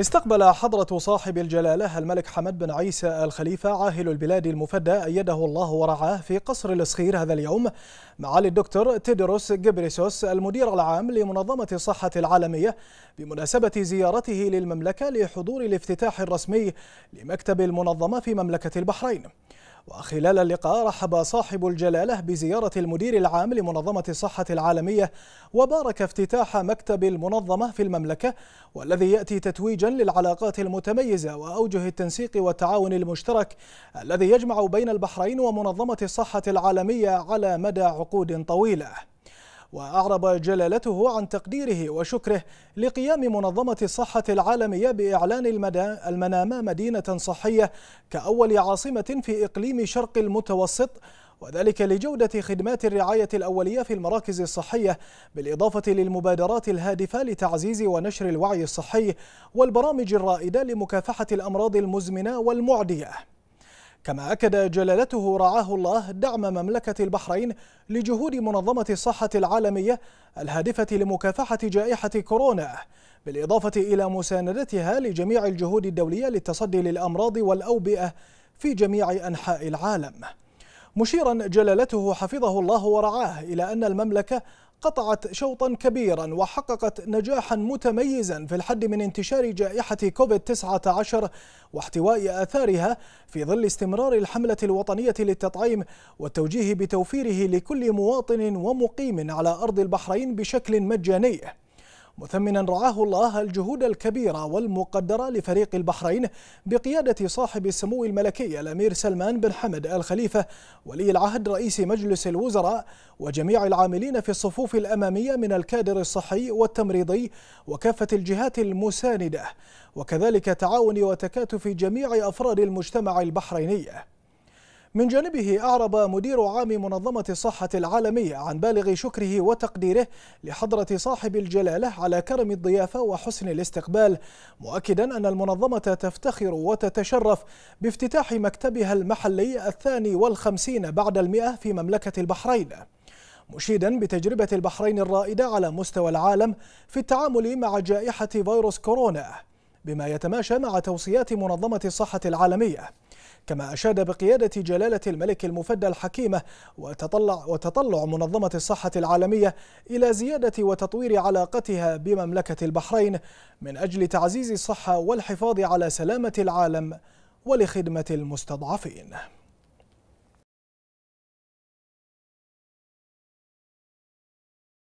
استقبل حضرة صاحب الجلالة الملك حمد بن عيسى الخليفة عاهل البلاد المفدى أيده الله ورعاه في قصر الأسخير هذا اليوم معالي الدكتور تيدروس جبريسوس المدير العام لمنظمة الصحة العالمية بمناسبة زيارته للمملكة لحضور الافتتاح الرسمي لمكتب المنظمة في مملكة البحرين وخلال اللقاء رحب صاحب الجلالة بزيارة المدير العام لمنظمة الصحة العالمية وبارك افتتاح مكتب المنظمة في المملكة والذي يأتي تتويجا للعلاقات المتميزة وأوجه التنسيق والتعاون المشترك الذي يجمع بين البحرين ومنظمة الصحة العالمية على مدى عقود طويلة وأعرب جلالته عن تقديره وشكره لقيام منظمة الصحة العالمية بإعلان المنامة مدينة صحية كأول عاصمة في إقليم شرق المتوسط وذلك لجودة خدمات الرعاية الأولية في المراكز الصحية بالإضافة للمبادرات الهادفة لتعزيز ونشر الوعي الصحي والبرامج الرائدة لمكافحة الأمراض المزمنة والمعدية كما أكد جلالته رعاه الله دعم مملكة البحرين لجهود منظمة الصحة العالمية الهادفة لمكافحة جائحة كورونا بالإضافة إلى مساندتها لجميع الجهود الدولية للتصدي للأمراض والأوبئة في جميع أنحاء العالم مشيرا جلالته حفظه الله ورعاه إلى أن المملكة قطعت شوطا كبيرا وحققت نجاحا متميزا في الحد من انتشار جائحة كوفيد-19 واحتواء آثارها في ظل استمرار الحملة الوطنية للتطعيم والتوجيه بتوفيره لكل مواطن ومقيم على أرض البحرين بشكل مجاني مثمنا رعاه الله الجهود الكبيرة والمقدرة لفريق البحرين بقيادة صاحب السمو الملكي الأمير سلمان بن حمد آل خليفة ولي العهد رئيس مجلس الوزراء وجميع العاملين في الصفوف الأمامية من الكادر الصحي والتمريضي وكافة الجهات المساندة وكذلك تعاون وتكاتف جميع أفراد المجتمع البحريني من جانبه أعرب مدير عام منظمة الصحة العالمية عن بالغ شكره وتقديره لحضرة صاحب الجلالة على كرم الضيافة وحسن الاستقبال مؤكدا أن المنظمة تفتخر وتتشرف بافتتاح مكتبها المحلي الثاني والخمسين بعد المئة في مملكة البحرين مشيدا بتجربة البحرين الرائدة على مستوى العالم في التعامل مع جائحة فيروس كورونا بما يتماشى مع توصيات منظمة الصحة العالمية كما أشاد بقيادة جلالة الملك المفدى الحكيمة وتطلع, وتطلع منظمة الصحة العالمية إلى زيادة وتطوير علاقتها بمملكة البحرين من أجل تعزيز الصحة والحفاظ على سلامة العالم ولخدمة المستضعفين